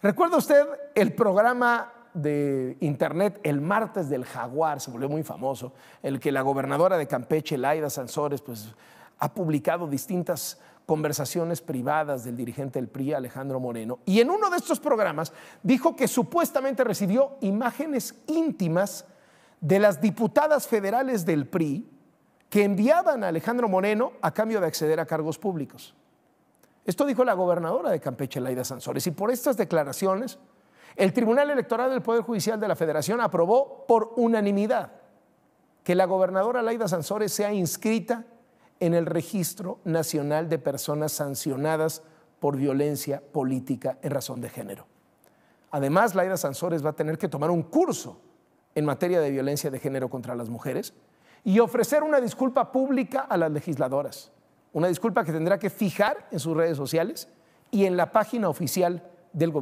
¿Recuerda usted el programa de internet el martes del jaguar? Se volvió muy famoso, el que la gobernadora de Campeche, Laida Sansores, pues ha publicado distintas conversaciones privadas del dirigente del PRI, Alejandro Moreno, y en uno de estos programas dijo que supuestamente recibió imágenes íntimas de las diputadas federales del PRI que enviaban a Alejandro Moreno a cambio de acceder a cargos públicos. Esto dijo la gobernadora de Campeche, Laida Sansores, y por estas declaraciones, el Tribunal Electoral del Poder Judicial de la Federación aprobó por unanimidad que la gobernadora Laida Sansores sea inscrita en el Registro Nacional de Personas Sancionadas por Violencia Política en Razón de Género. Además, Laida Sansores va a tener que tomar un curso en materia de violencia de género contra las mujeres y ofrecer una disculpa pública a las legisladoras. Una disculpa que tendrá que fijar en sus redes sociales y en la página oficial del gobierno.